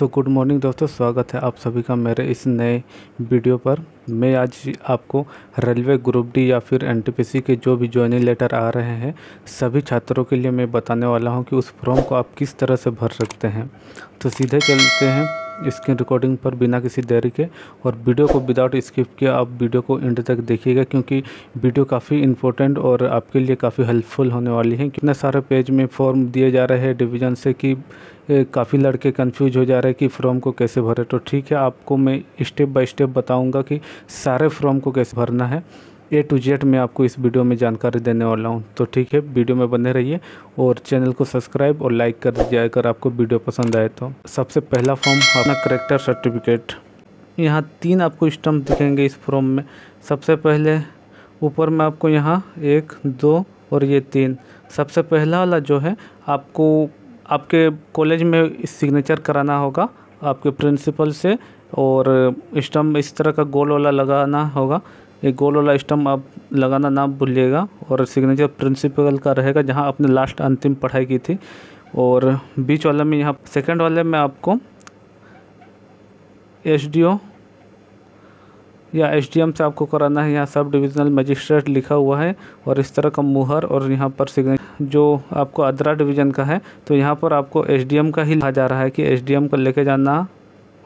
so good morning दोस्तों स्वागत है आप सभी का मेरे इस नए वीडियो पर मैं आज आपको रेलवे ग्रुप डी या फिर एनटीपीसी के जो भी ज्वाइनिंग लेटर आ रहे हैं सभी छात्रों के लिए मैं बताने वाला हूं कि उस फॉर्म को आप किस तरह से भर सकते हैं तो सीधे चलते हैं स्क्रीन रिकॉर्डिंग पर बिना किसी देरी के और वीडियो को विदाउट स्किप के आप वीडियो को एंड तक देखिएगा क्योंकि वीडियो काफ़ी इंपॉर्टेंट और आपके लिए काफ़ी हेल्पफुल होने वाली है कितने सारे पेज में फॉर्म दिए जा रहे हैं डिवीज़न से कि काफ़ी लड़के कंफ्यूज हो जा रहे हैं कि फॉर्म को कैसे भरे तो ठीक है आपको मैं स्टेप बाय स्टेप बताऊंगा कि सारे फॉर्म को कैसे भरना है ए टू जेड में आपको इस वीडियो में जानकारी देने वाला हूँ तो ठीक है वीडियो में बने रहिए और चैनल को सब्सक्राइब और लाइक कर दीजिए अगर आपको वीडियो पसंद आए तो सबसे पहला फॉर्म अपना करेक्टर सर्टिफिकेट यहाँ तीन आपको स्टम्प दिखेंगे इस फॉर्म में सबसे पहले ऊपर में आपको यहाँ एक दो और ये तीन सबसे पहला वाला जो है आपको आपके कॉलेज में सिग्नेचर कराना होगा आपके प्रिंसिपल से और स्टम्प इस तरह का गोल वाला लगाना होगा ये गोल वाला स्टम्प आप लगाना ना भूलिएगा और सिग्नेचर प्रिंसिपल का रहेगा जहाँ आपने लास्ट अंतिम पढ़ाई की थी और बीच वाले में यहाँ सेकंड वाले में आपको एस या एस से आपको कराना है यहाँ सब डिविजनल मजिस्ट्रेट लिखा हुआ है और इस तरह का मुहर और यहाँ पर सिग्नेचर जो आपको अदरा डिवीज़न का है तो यहाँ पर आपको एस का ही लिखा जा रहा है कि एस का लेके जाना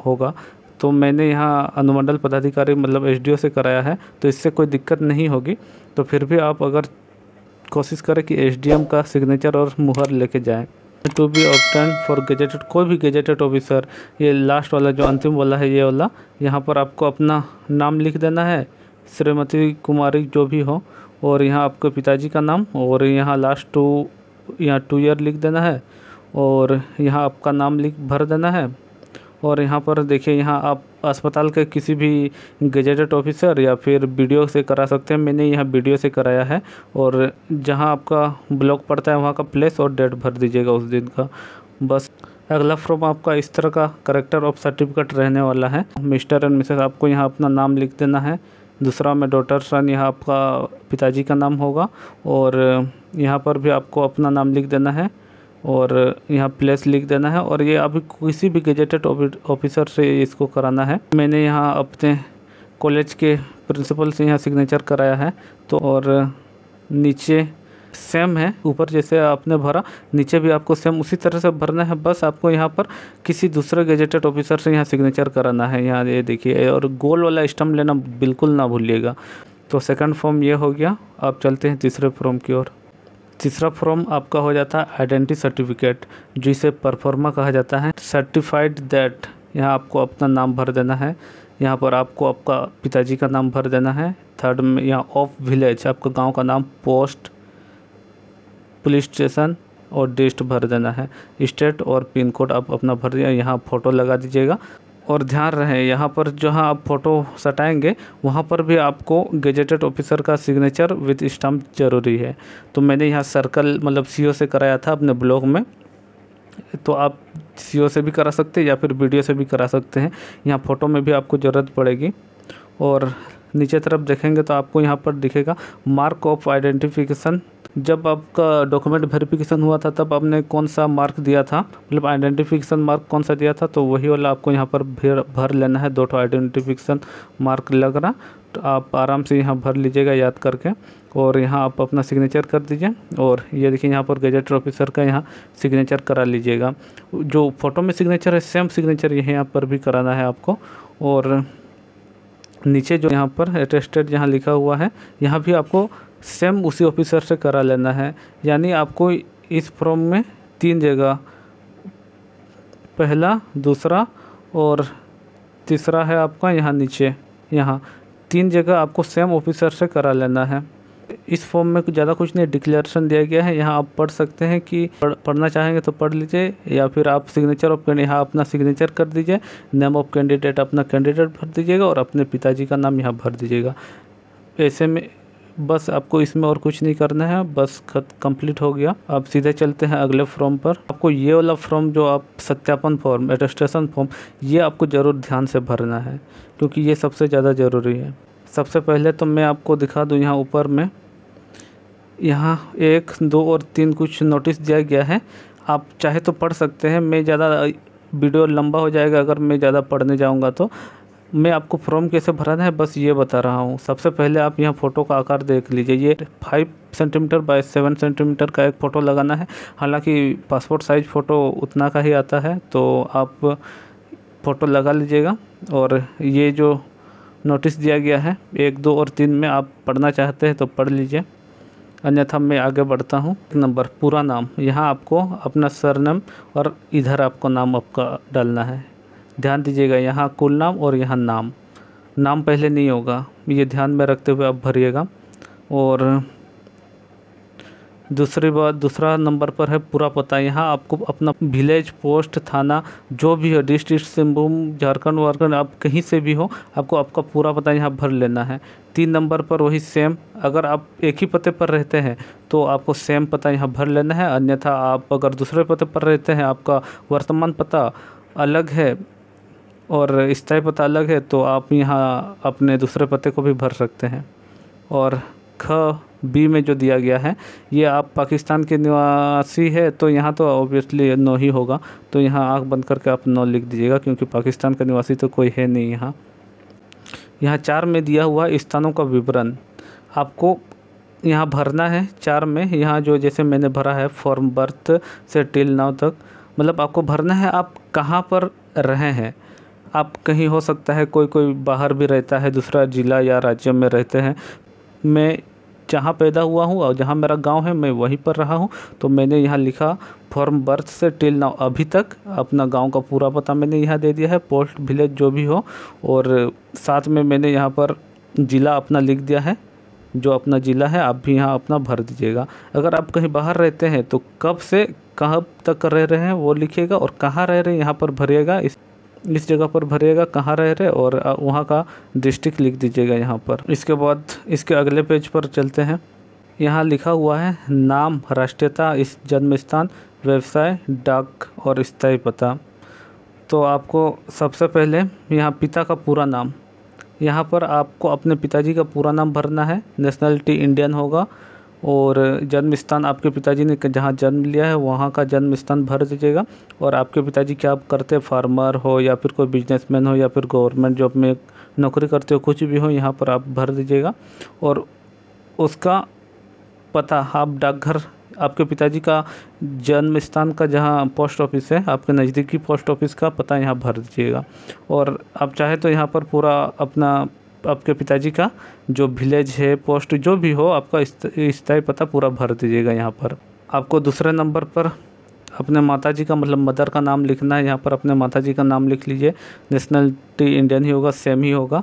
होगा तो मैंने यहाँ अनुमंडल पदाधिकारी मतलब एसडीओ से कराया है तो इससे कोई दिक्कत नहीं होगी तो फिर भी आप अगर कोशिश करें कि एसडीएम का सिग्नेचर और मुहर लेके जाएं to be obtain for gazetted कोई भी गेजेटेड ऑफिसर ये लास्ट वाला जो अंतिम वाला है ये वाला यहाँ पर आपको अपना नाम लिख देना है श्रीमती कुमारी जो भी हो और यहाँ आपके पिताजी का नाम और यहाँ लास्ट टू यहाँ टू ईयर लिख देना है और यहाँ आपका नाम लिख भर देना है और यहाँ पर देखिए यहाँ आप अस्पताल के किसी भी गजेटेड ऑफिसर या फिर बी से करा सकते हैं मैंने यहाँ बी से कराया है और जहाँ आपका ब्लॉक पड़ता है वहाँ का प्लेस और डेट भर दीजिएगा उस दिन का बस अगला फॉर्म आपका इस तरह का करेक्टर ऑफ सर्टिफिकेट रहने वाला है मिस्टर एंड मिसेस आपको यहाँ अपना नाम लिख देना है दूसरा में डॉटर सन यहाँ आपका पिताजी का नाम होगा और यहाँ पर भी आपको अपना नाम लिख देना है और यहाँ प्लेस लिख देना है और ये अभी किसी भी गेजेटेड ऑफिसर से इसको कराना है मैंने यहाँ अपने कॉलेज के प्रिंसिपल से यहाँ सिग्नेचर कराया है तो और नीचे सेम है ऊपर जैसे आपने भरा नीचे भी आपको सेम उसी तरह से भरना है बस आपको यहाँ पर किसी दूसरे गेजेटेड ऑफिसर से यहाँ सिग्नेचर कराना है यहाँ ये देखिए और गोल वाला स्टम्प लेना बिल्कुल ना भूलिएगा तो सेकंड फॉर्म ये हो गया आप चलते हैं तीसरे फॉर्म की ओर तीसरा फॉर्म आपका हो जाता है आइडेंटिटी सर्टिफिकेट जिसे परफॉर्मा कहा जाता है सर्टिफाइड दैट यहाँ आपको अपना नाम भर देना है यहाँ पर आपको आपका पिताजी का नाम भर देना है थर्ड में यहाँ ऑफ विलेज आपका गांव का नाम पोस्ट पुलिस स्टेशन और डिस्ट भर देना है स्टेट और पिन कोड आप अपना भर दिया यहाँ फ़ोटो लगा दीजिएगा और ध्यान रहे यहाँ पर जहाँ आप फ़ोटो सटाएंगे वहाँ पर भी आपको गेजेटेड ऑफिसर का सिग्नेचर विद स्टम्प ज़रूरी है तो मैंने यहाँ सर्कल मतलब सी से कराया था अपने ब्लॉग में तो आप सी से भी करा सकते हैं या फिर वीडियो से भी करा सकते हैं यहाँ फ़ोटो में भी आपको ज़रूरत पड़ेगी और नीचे तरफ देखेंगे तो आपको यहाँ पर दिखेगा मार्क ऑफ आइडेंटिफिकेशन जब आपका डॉक्यूमेंट वेरिफिकेशन हुआ था तब आपने कौन सा मार्क दिया था मतलब आइडेंटिफिकेशन मार्क कौन सा दिया था तो वही वाला आपको यहाँ पर भर भर लेना है दो ठो आइडेंटिफिकेशन मार्क लग रहा तो आप आराम से यहाँ भर लीजिएगा याद करके और यहाँ आप अपना सिग्नेचर कर दीजिए और ये देखिए यहाँ पर गजेट ऑफिसर का यहाँ सिग्नेचर करा लीजिएगा जो फ़ोटो में सिग्नेचर है सेम सिग्नेचर यहाँ पर भी कराना है आपको और नीचे जो यहाँ पर अटेस्टेड यहाँ लिखा हुआ है यहाँ भी आपको सेम उसी ऑफिसर से करा लेना है यानी आपको इस फॉर्म में तीन जगह पहला दूसरा और तीसरा है आपका यहाँ नीचे यहाँ तीन जगह आपको सेम ऑफिसर से करा लेना है इस फॉर्म में ज़्यादा कुछ नहीं डिक्लेरेशन दिया गया है यहाँ आप पढ़ सकते हैं कि पढ़ना चाहेंगे तो पढ़ लीजिए या फिर आप सिग्नेचर ऑफ यहाँ अपना सिग्नेचर कर दीजिए नेम ऑफ कैंडिडेट अपना कैंडिडेट भर दीजिएगा और अपने पिताजी का नाम यहाँ भर दीजिएगा ऐसे में बस आपको इसमें और कुछ नहीं करना है बस खत कंप्लीट हो गया आप सीधे चलते हैं अगले फॉर्म पर आपको ये वाला फॉर्म जो आप सत्यापन फॉर्म एडस्ट्रेशन फॉर्म ये आपको ज़रूर ध्यान से भरना है क्योंकि ये सबसे ज़्यादा ज़रूरी है सबसे पहले तो मैं आपको दिखा दूँ यहाँ ऊपर में यहाँ एक दो और तीन कुछ नोटिस दिया गया है आप चाहे तो पढ़ सकते हैं मैं ज़्यादा वीडियो लंबा हो जाएगा अगर मैं ज़्यादा पढ़ने जाऊँगा तो मैं आपको फॉर्म कैसे भराना है बस ये बता रहा हूँ सबसे पहले आप यहाँ फ़ोटो का आकार देख लीजिए ये five centimetre by seven centimetre का एक फ़ोटो लगाना है हालांकि पासपोर्ट साइज़ फ़ोटो उतना का ही आता है तो आप फ़ोटो लगा लीजिएगा और ये जो नोटिस दिया गया है एक दो और तीन में आप पढ़ना चाहते हैं तो पढ़ लीजिए अन्यथा मैं आगे बढ़ता हूँ एक नंबर पूरा नाम यहाँ आपको अपना सरनेम और इधर आपको नाम आपका डालना है ध्यान दीजिएगा यहाँ कुल नाम और यहाँ नाम नाम पहले नहीं होगा ये ध्यान में रखते हुए आप भरिएगा और दूसरी बात दूसरा नंबर पर है पूरा पता यहाँ आपको अपना विलेज पोस्ट थाना जो भी हो डिस्ट्रिक्ट सिंहभूम झारखंड वारखंड आप कहीं से भी हो आपको आपका पूरा पता यहाँ भर लेना है तीन नंबर पर वही सेम अगर आप एक ही पते पर रहते हैं तो आपको सेम पता यहाँ भर लेना है अन्यथा आप अगर दूसरे पते पर रहते हैं आपका वर्तमान पता अलग है और स्थायी पता अलग है तो आप यहाँ अपने दूसरे पते को भी भर सकते हैं और ख बी में जो दिया गया है ये आप पाकिस्तान के निवासी है तो यहाँ तो ऑब्वियसली नो ही होगा तो यहाँ आँख बंद करके आप नो लिख दीजिएगा क्योंकि पाकिस्तान का निवासी तो कोई है नहीं यहाँ यहाँ चार में दिया हुआ स्थानों का विवरण आपको यहाँ भरना है चार में यहाँ जो जैसे मैंने भरा है फॉर्म बर्थ से टिल नाव तक मतलब आपको भरना है आप कहाँ पर रहे हैं आप कहीं हो सकता है कोई कोई बाहर भी रहता है दूसरा ज़िला या राज्य में रहते हैं मैं जहाँ पैदा हुआ हूँ और जहाँ मेरा गाँव है मैं वहीं पर रहा हूँ तो मैंने यहाँ लिखा फॉर्म बर्थ से टिल नाउ अभी तक अपना गांव का पूरा पता मैंने यहाँ दे दिया है पोस्ट विलेज जो भी हो और साथ में मैंने यहाँ पर ज़िला अपना लिख दिया है जो अपना ज़िला है आप भी यहाँ अपना भर दीजिएगा अगर आप कहीं बाहर रहते हैं तो कब से कहाँ तक रह रहे हैं वो लिखिएगा और कहाँ रह रहे हैं यहाँ पर भरिएगा इस इस जगह पर भरिएगा कहाँ रह रहे और वहाँ का डिस्ट्रिक्ट लिख दीजिएगा यहाँ पर इसके बाद इसके अगले पेज पर चलते हैं यहाँ लिखा हुआ है नाम राष्ट्रीयता इस जन्म स्थान व्यवसाय डाक और स्थायी पता तो आपको सबसे पहले यहाँ पिता का पूरा नाम यहाँ पर आपको अपने पिताजी का पूरा नाम भरना है नेशनलिटी इंडियन होगा और जन्म स्थान आपके पिताजी ने जहाँ जन्म लिया है वहाँ का जन्म स्थान भर दीजिएगा और आपके पिताजी क्या आप करते फार्मर हो या फिर कोई बिजनेसमैन हो या फिर गवर्नमेंट जॉब में नौकरी करते हो कुछ भी हो यहाँ पर आप भर दीजिएगा और उसका पता आप डाकघर आपके पिताजी का जन्म स्थान का जहाँ पोस्ट ऑफिस है आपके नज़दीकी पोस्ट ऑफिस का पता यहाँ भर दीजिएगा और आप चाहे तो यहाँ पर पूरा अपना आपके पिताजी का जो विलेज है पोस्ट जो भी हो आपका स्थायी पता पूरा भर दीजिएगा यहाँ पर आपको दूसरे नंबर पर अपने माताजी का मतलब मदर का नाम लिखना है यहाँ पर अपने माताजी का नाम लिख लीजिए नेशनलिटी इंडियन ही होगा सेम ही होगा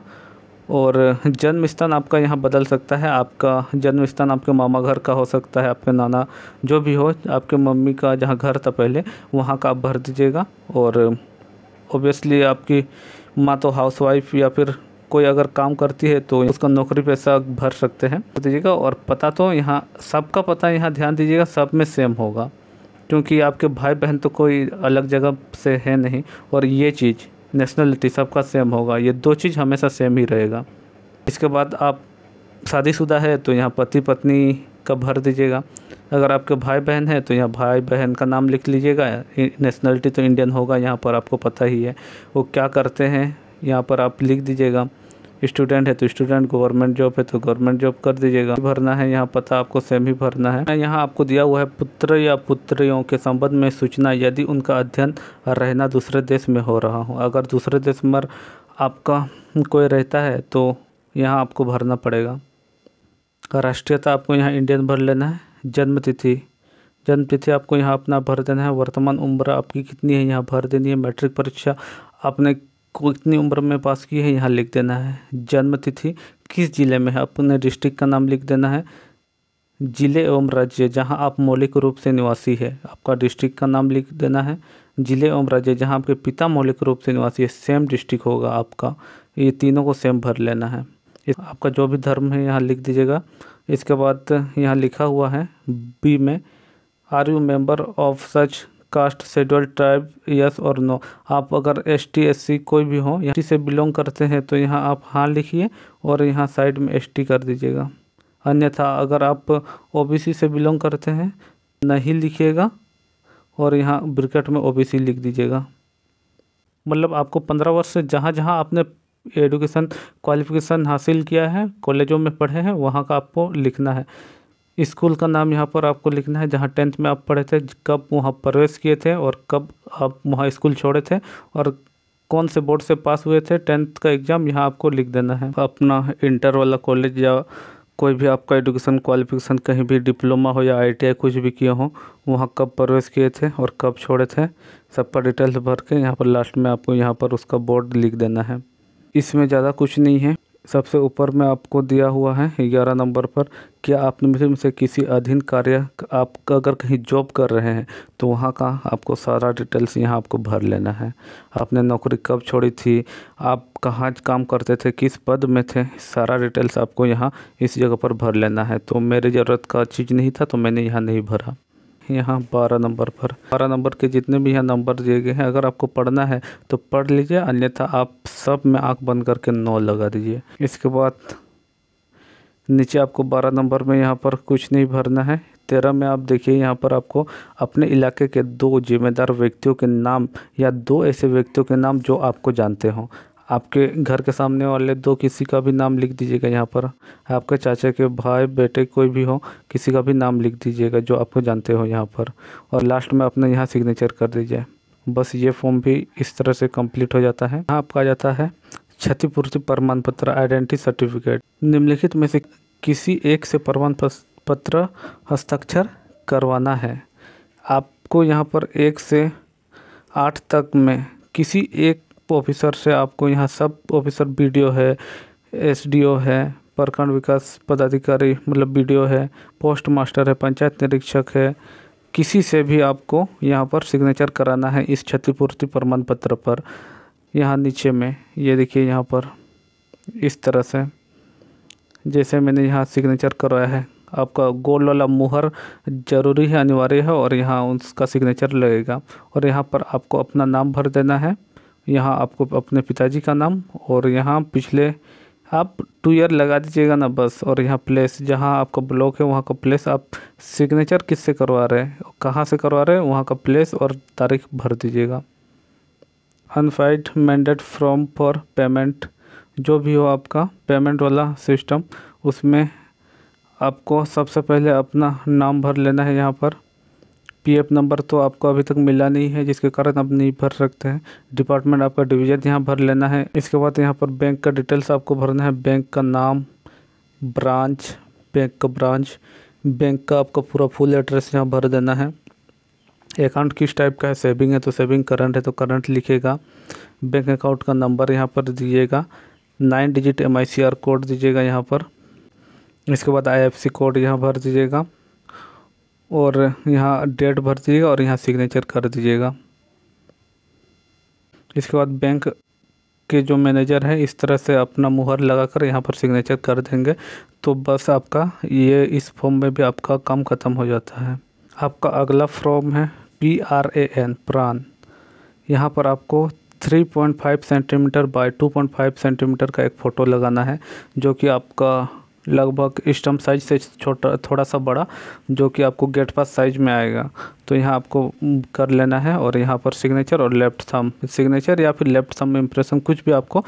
और जन्म स्थान आपका यहाँ बदल सकता है आपका जन्म स्थान आपके मामा घर का हो सकता है आपके नाना जो भी हो आपके मम्मी का जहाँ घर था पहले वहाँ का आप भर दीजिएगा और ओबियसली आपकी माँ तो हाउस या फिर कोई अगर काम करती है तो उसका नौकरी पैसा भर सकते हैं तो दीजिएगा और पता तो यहाँ सबका पता यहाँ ध्यान दीजिएगा सब में सेम होगा क्योंकि आपके भाई बहन तो कोई अलग जगह से है नहीं और ये चीज़ नेशनलिटी सबका सेम होगा ये दो चीज़ हमेशा सेम ही रहेगा इसके बाद आप शादीशुदा है तो यहाँ पति पत्नी का भर दीजिएगा अगर आपके भाई बहन है तो यहाँ भाई बहन का नाम लिख लीजिएगा नेशनलिटी तो इंडियन होगा यहाँ पर आपको पता ही है वो क्या करते हैं यहाँ पर आप लिख दीजिएगा स्टूडेंट है तो स्टूडेंट गवर्नमेंट जॉब है तो गवर्नमेंट जॉब कर दीजिएगा भरना है यहाँ पता आपको सेम ही भरना है यहाँ आपको दिया हुआ है पुत्र या पुत्रियों के संबंध में सूचना यदि उनका अध्ययन रहना दूसरे देश में हो रहा हो अगर दूसरे देश में आपका कोई रहता है तो यहाँ आपको भरना पड़ेगा राष्ट्रीयता आपको यहाँ इंडियन भर लेना है जन्म तिथि जन्म तिथि आपको यहाँ अपना भर देना है वर्तमान उम्र आपकी कितनी है यहाँ भर देनी है मैट्रिक परीक्षा आपने कितनी उम्र में पास की है यहाँ लिख देना है जन्म तिथि किस ज़िले में है अपने डिस्ट्रिक्ट का नाम लिख देना है ज़िले एवं राज्य जहाँ आप मौलिक रूप से निवासी है आपका डिस्ट्रिक्ट का नाम लिख देना है ज़िले एवं राज्य जहाँ आपके पिता मौलिक रूप से निवासी है सेम डिस्ट्रिक्ट होगा आपका ये तीनों को सेम भर लेना है आपका जो भी धर्म है यहाँ लिख दीजिएगा इसके बाद यहाँ लिखा हुआ है बी में are you member of such caste scheduled tribe yes और नो आप अगर एस टी एस सी कोई भी हो यहाँ से बिलोंग करते हैं तो यहाँ आप हाँ लिखिए और यहाँ साइड में एस टी कर दीजिएगा अन्यथा अगर आप ओ बी सी से बिलोंग करते हैं नहीं लिखिएगा और यहाँ ब्रिकेट में ओ बी सी लिख दीजिएगा मतलब आपको पंद्रह वर्ष से जहाँ जहाँ आपने एडुकेशन क्वालिफिकेशन हासिल किया है कॉलेजों में पढ़े हैं वहाँ का आपको लिखना है स्कूल का नाम यहाँ पर आपको लिखना है जहाँ टेंथ में आप पढ़े थे कब वहाँ प्रवेश किए थे और कब आप वहाँ स्कूल छोड़े थे और कौन से बोर्ड से पास हुए थे टेंथ का एग्ज़ाम यहाँ आपको लिख देना है अपना इंटर वाला कॉलेज या कोई भी आपका एडुकेशन क्वालिफिकेशन कहीं भी डिप्लोमा हो या आईटीआई कुछ भी किए हों वहाँ कब प्रवेश किए थे और कब छोड़े थे सबका डिटेल्स भर के यहाँ पर लास्ट में आपको यहाँ पर उसका बोर्ड लिख देना है इसमें ज़्यादा कुछ नहीं है सबसे ऊपर में आपको दिया हुआ है ग्यारह नंबर पर क्या आप में से किसी अधीन कार्य आप अगर कहीं जॉब कर रहे हैं तो वहाँ का आपको सारा डिटेल्स यहाँ आपको भर लेना है आपने नौकरी कब छोड़ी थी आप कहाँ काम करते थे किस पद में थे सारा डिटेल्स आपको यहाँ इस जगह पर भर लेना है तो मेरी ज़रूरत का चीज़ नहीं था तो मैंने यहाँ नहीं भरा यहाँ बारह नंबर पर बारह नंबर के जितने भी यहाँ नंबर दिए गए हैं अगर आपको पढ़ना है तो पढ़ लीजिए अन्यथा आप सब में आंख बंद करके नौ लगा दीजिए इसके बाद नीचे आपको बारह नंबर में यहाँ पर कुछ नहीं भरना है तेरह में आप देखिए यहाँ पर आपको अपने इलाके के दो जिम्मेदार व्यक्तियों के नाम या दो ऐसे व्यक्तियों के नाम जो आपको जानते हों आपके घर के सामने वाले दो किसी का भी नाम लिख दीजिएगा यहाँ पर आपके चाचा के भाई बेटे कोई भी हो किसी का भी नाम लिख दीजिएगा जो आपको जानते हो यहाँ पर और लास्ट में अपने यहाँ सिग्नेचर कर दीजिए बस ये फॉर्म भी इस तरह से कंप्लीट हो जाता है यहाँ आपका आ जाता है क्षतिपूर्ति प्रमाण पत्र आइडेंटिटी सर्टिफिकेट निम्नलिखित में से किसी एक से प्रमाण पत्र हस्ताक्षर करवाना है आपको यहाँ पर एक से आठ तक में किसी एक ऑफिसर से आपको यहाँ सब ऑफिसर बी है एस है प्रखंड विकास पदाधिकारी मतलब बी है पोस्ट मास्टर है पंचायत निरीक्षक है किसी से भी आपको यहाँ पर सिग्नेचर कराना है इस क्षतिपूर्ति प्रमाण पत्र पर यहाँ नीचे में ये देखिए यहाँ पर इस तरह से जैसे मैंने यहाँ सिग्नेचर करवाया है आपका गोल वाला मुहर ज़रूरी है अनिवार्य है और यहाँ उसका सिग्नेचर लगेगा और यहाँ पर आपको अपना नाम भर देना है यहाँ आपको अपने पिताजी का नाम और यहाँ पिछले आप टू ईयर लगा दीजिएगा ना बस और यहाँ प्लेस जहाँ आपका ब्लॉक है वहाँ का प्लेस आप सिग्नेचर किससे करवा रहे हैं कहाँ से करवा रहे हैं वहाँ का प्लेस और तारीख भर दीजिएगा unified mandate from for payment जो भी हो आपका पेमेंट वाला सिस्टम उसमें आपको सबसे पहले अपना नाम भर लेना है यहाँ पर पीएफ नंबर तो आपको अभी तक मिला नहीं है जिसके कारण आप नहीं भर सकते हैं डिपार्टमेंट आपका डिवीजन यहाँ भर लेना है इसके बाद यहाँ पर बैंक का डिटेल्स आपको भरना है बैंक का नाम ब्रांच बैंक का ब्रांच बैंक का आपका पूरा फुल एड्रेस यहाँ भर देना है अकाउंट किस टाइप का है सेविंग है तो सेविंग करंट है तो करंट लिखेगा बैंक अकाउंट का नंबर यहाँ पर दीजिएगा नाइन डिजिट एम कोड दीजिएगा यहाँ पर इसके बाद आई कोड यहाँ भर दीजिएगा और यहाँ डेट भर दीजिएगा और यहाँ सिग्नेचर कर दीजिएगा इसके बाद बैंक के जो मैनेजर हैं इस तरह से अपना मुहर लगाकर यहाँ पर सिग्नेचर कर देंगे तो बस आपका ये इस फॉर्म में भी आपका काम ख़त्म हो जाता है आपका अगला फॉर्म है पी आर ए एन प्रान यहाँ पर आपको 3.5 सेंटीमीटर बाय 2.5 सेंटीमीटर का एक फ़ोटो लगाना है जो कि आपका लगभग स्टम्प साइज से छोटा थोड़ा सा बड़ा जो कि आपको गेट पास साइज में आएगा तो यहाँ आपको कर लेना है और यहाँ पर सिग्नेचर और लेफ़्ट थम सिग्नेचर या फिर लेफ़्ट थम इम्प्रेशन कुछ भी आपको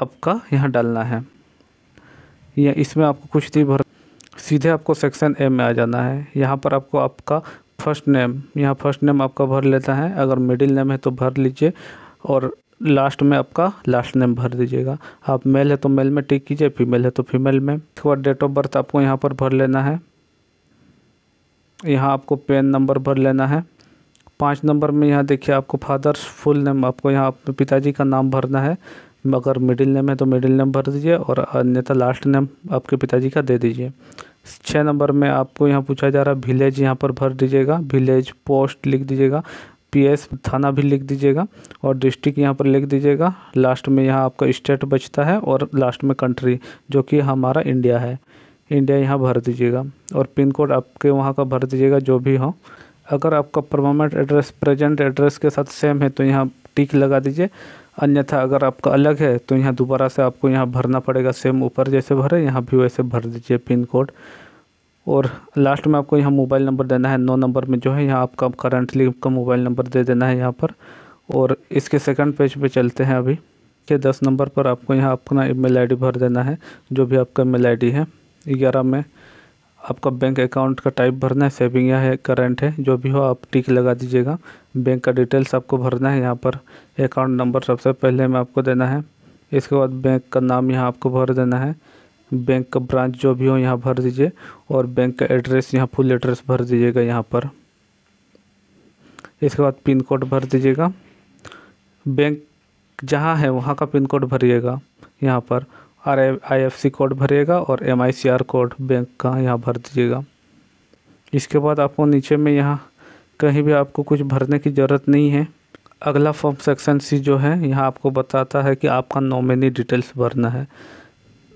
आपका यहाँ डालना है या इसमें आपको कुछ नहीं भर सीधे आपको सेक्शन ए में आ जाना है यहाँ पर आपको आपका फर्स्ट नेम यहाँ फर्स्ट नेम आपका भर लेता है अगर मिडिल नेम है तो भर लीजिए और लास्ट में आपका लास्ट नेम भर दीजिएगा आप मेल है तो मेल में टिक कीजिए फीमेल है तो फीमेल में उसके बाद डेट ऑफ बर्थ आपको यहाँ पर भर लेना है यहाँ आपको पेन नंबर भर लेना है पाँच नंबर में यहाँ देखिए आपको फादर्स फुल नेम आपको यहाँ अपने पिताजी का नाम भरना है अगर मिडिल नेम है तो मिडिल नेम भर दीजिए और अन्यथा लास्ट नेम आपके पिताजी का दे दीजिए छः नंबर में आपको यहाँ पूछा जा रहा है विलेज यहाँ पर भर दीजिएगा विलेज पोस्ट लिख दीजिएगा पीएस थाना भी लिख दीजिएगा और डिस्ट्रिक्ट यहाँ पर लिख दीजिएगा लास्ट में यहाँ आपका स्टेट बचता है और लास्ट में कंट्री जो कि हमारा इंडिया है इंडिया यहाँ भर दीजिएगा और पिन कोड आपके वहाँ का भर दीजिएगा जो भी हो अगर आपका परमानेंट एड्रेस प्रेजेंट एड्रेस के साथ सेम है तो यहाँ टिक लगा दीजिए अन्यथा अगर आपका अलग है तो यहाँ दोबारा से आपको यहाँ भरना पड़ेगा सेम ऊपर जैसे भरे यहाँ भी वैसे भर दीजिए पिन कोड और लास्ट में आपको यहाँ मोबाइल नंबर देना है नौ नंबर में जो है यहाँ आपका करंटली आपका मोबाइल नंबर दे देना है यहाँ पर और इसके सेकंड पेज पे चलते हैं अभी के दस नंबर पर आपको यहाँ अपना ईमेल आईडी भर देना है जो भी आपका ईमेल आईडी है ग्यारह में आपका बैंक अकाउंट का टाइप भरना है सेविंग या है करंट है जो भी हो आप टिक लगा दीजिएगा बैंक का डिटेल्स आपको भरना है यहाँ पर अकाउंट नंबर सबसे पहले में आपको देना है इसके बाद बैंक का नाम यहाँ आपको भर देना है बैंक का ब्रांच जो भी हो यहाँ भर दीजिए और बैंक का एड्रेस यहाँ फुल एड्रेस भर दीजिएगा यहाँ पर इसके बाद पिन कोड भर दीजिएगा बैंक जहाँ है वहाँ का पिन कोड भरिएगा यहाँ पर R I F C code भरिएगा और M I C R code bank का यहाँ भर दीजिएगा इसके बाद आपको नीचे में यहाँ कहीं भी आपको कुछ भरने की ज़रूरत नहीं है अगला फॉर्म सेक्शन सी जो है यहाँ आपको बताता है कि आपका नॉमिनी डिटेल्स भरना है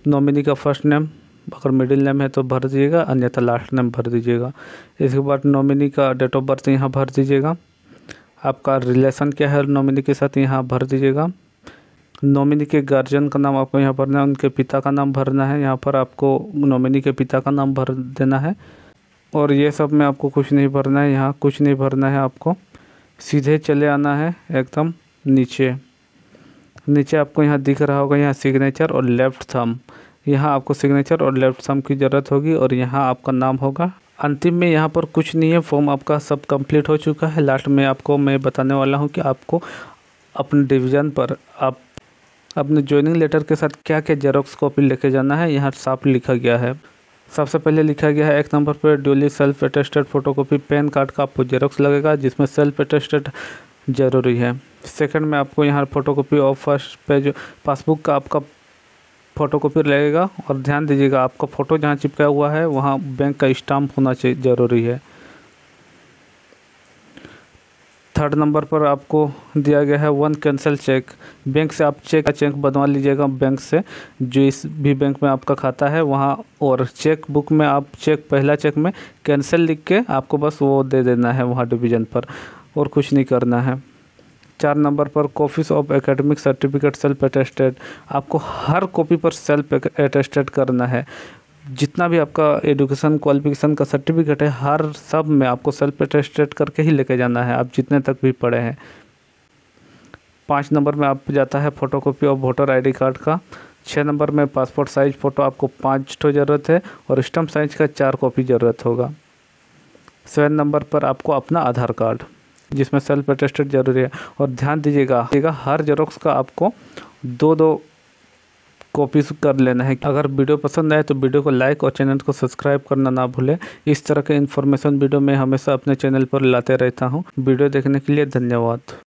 नॉमिनी का फर्स्ट नेम अगर मिडिल नेम है तो भर दीजिएगा अन्यथा लास्ट नेम भर दीजिएगा इसके बाद नॉमिनी का डेट ऑफ बर्थ यहाँ भर दीजिएगा आपका रिलेशन क्या है नॉमिनी के साथ यहाँ भर दीजिएगा नॉमिनी के गार्जियन का नाम आपको यहाँ भरना है उनके पिता का नाम भरना है यहाँ पर आपको नॉमिनी के पिता का नाम भर देना है और ये सब में आपको कुछ नहीं भरना है यहाँ कुछ नहीं भरना है आपको सीधे चले आना है एकदम नीचे नीचे आपको यहाँ दिख रहा होगा यहाँ सिग्नेचर और लेफ़्ट थम यहाँ आपको सिग्नेचर और लेफ़्ट थम की ज़रूरत होगी और यहाँ आपका नाम होगा अंतिम में यहाँ पर कुछ नहीं है फॉर्म आपका सब कंप्लीट हो चुका है लास्ट में आपको मैं बताने वाला हूँ कि आपको अपने डिवीज़न पर आप अपने ज्वाइनिंग लेटर के साथ क्या क्या जेरोक्स कॉपी लेके जाना है यहाँ साफ लिखा गया है सबसे पहले लिखा गया है एक नंबर पर duly self attested photocopy PAN card का आपको जेरोक्स लगेगा जिसमें सेल्फ अटेस्टेड ज़रूरी है सेकंड में आपको यहाँ फ़ोटो कापी और फर्स्ट पे जो पासबुक का आपका फ़ोटो कापी लगेगा और ध्यान दीजिएगा आपका फ़ोटो जहाँ चिपका हुआ है वहाँ बैंक का स्टाम्प होना चाहिए ज़रूरी है थर्ड नंबर पर आपको दिया गया है वन कैंसिल चेक बैंक से आप चेक का चेक बनवा लीजिएगा बैंक से जो इस भी बैंक में आपका खाता है वहाँ और चेक बुक में आप चेक पहला चेक में कैंसिल लिख के आपको बस वो दे देना है वहाँ डिवीज़न पर और कुछ नहीं करना है चार नंबर पर copies of academic certificate self attested आपको हर कॉपी पर सेल्फ अटेस्टेड करना है जितना भी आपका एजुकेशन क्वालिफिकेशन का सर्टिफिकेट है हर सब में आपको सेल्फ अटेस्टेड करके ही लेके जाना है आप जितने तक भी पढ़े हैं पाँच नंबर में आप जाता है photocopy of voter ID card का छः नंबर में पासपोर्ट साइज फ़ोटो आपको पाँच ठो ज़रूरत है और स्टम्प साइज का चार कॉपी ज़रूरत होगा सेवन नंबर पर आपको अपना आधार कार्ड जिसमें सेल्फ अटेस्टेड जरूरी है और ध्यान दीजिएगा हर जेरोक्स का आपको दो दो कॉपीज कर लेना है अगर वीडियो पसंद आए तो वीडियो को लाइक और चैनल को सब्सक्राइब करना ना भूलें इस तरह के इन्फॉर्मेशन वीडियो में हमेशा अपने चैनल पर लाते रहता हूँ वीडियो देखने के लिए धन्यवाद